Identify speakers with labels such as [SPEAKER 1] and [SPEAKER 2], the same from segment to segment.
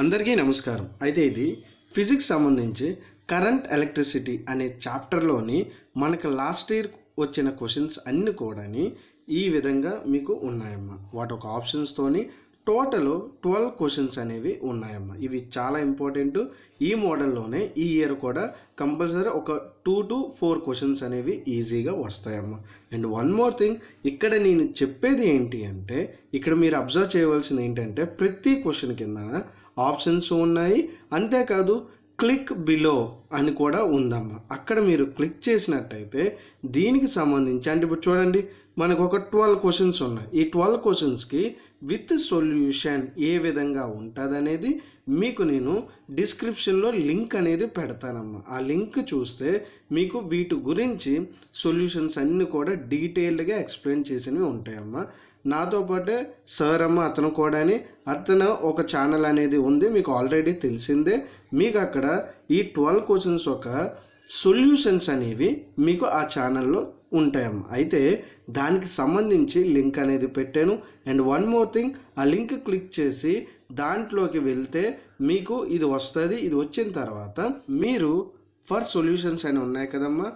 [SPEAKER 1] అందరికీ నమస్కారం అయితే ఇది ఫిజిక్స్ సంబంధించి కరెంట్ ఎలక్ట్రిసిటీ అనే చాప్టర్లోని మనకు లాస్ట్ ఇయర్ వచ్చిన క్వశ్చన్స్ అన్నీ కూడాని ఈ విధంగా మీకు ఉన్నాయమ్మా వాటి ఒక ఆప్షన్స్తోని టోటల్ ట్వెల్వ్ క్వశ్చన్స్ అనేవి ఉన్నాయమ్మా ఇవి చాలా ఇంపార్టెంట్ ఈ మోడల్లోనే ఈ ఇయర్ కూడా కంపల్సరీ ఒక టూ టు ఫోర్ క్వశ్చన్స్ అనేవి ఈజీగా వస్తాయమ్మా అండ్ వన్ మోర్ థింగ్ ఇక్కడ నేను చెప్పేది ఏంటి అంటే ఇక్కడ మీరు అబ్జర్వ్ చేయవలసింది ఏంటంటే ప్రతి క్వశ్చన్ కింద ఆప్షన్స్ ఉన్నాయి అంతేకాదు క్లిక్ బిలో అని కూడా ఉందమ్మా అక్కడ మీరు క్లిక్ చేసినట్టయితే దీనికి సంబంధించి అంటే ఇప్పుడు చూడండి మనకు ఒక ట్వెల్వ్ క్వశ్చన్స్ ఉన్నాయి ఈ ట్వెల్వ్ క్వశ్చన్స్కి విత్ సొల్యూషన్ ఏ విధంగా అనేది మీకు నేను డిస్క్రిప్షన్లో లింక్ అనేది పెడతానమ్మా ఆ లింక్ చూస్తే మీకు వీటి గురించి సొల్యూషన్స్ అన్నీ కూడా డీటెయిల్డ్గా ఎక్స్ప్లెయిన్ చేసినవి ఉంటాయమ్మా నాతో పాటే సార్ అమ్మ అతను కూడా అని అతను ఒక ఛానల్ అనేది ఉంది మీకు ఆల్రెడీ తెలిసిందే మీకు అక్కడ ఈ ట్వెల్వ్ క్వశ్చన్స్ ఒక సొల్యూషన్స్ అనేవి మీకు ఆ ఛానల్లో ఉంటాయమ్మ అయితే దానికి సంబంధించి లింక్ అనేది పెట్టాను అండ్ వన్ మోర్ థింగ్ ఆ లింక్ క్లిక్ చేసి దాంట్లోకి వెళ్తే మీకు ఇది వస్తుంది ఇది వచ్చిన తర్వాత మీరు ఫర్ సొల్యూషన్స్ అని ఉన్నాయి కదమ్మా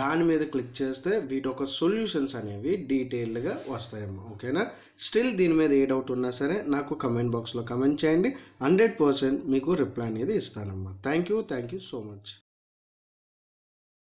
[SPEAKER 1] దాని మీద క్లిక్ చేస్తే వీటి యొక్క సొల్యూషన్స్ అనేవి డీటెయిల్డ్గా వస్తాయమ్మా ఓకేనా స్టిల్ దీని మీద ఏ డౌట్ ఉన్నా సరే నాకు కమెంట్ బాక్స్లో కమెంట్ చేయండి హండ్రెడ్ పర్సెంట్ మీకు రిప్లై అనేది ఇస్తానమ్మా thank you thank you so much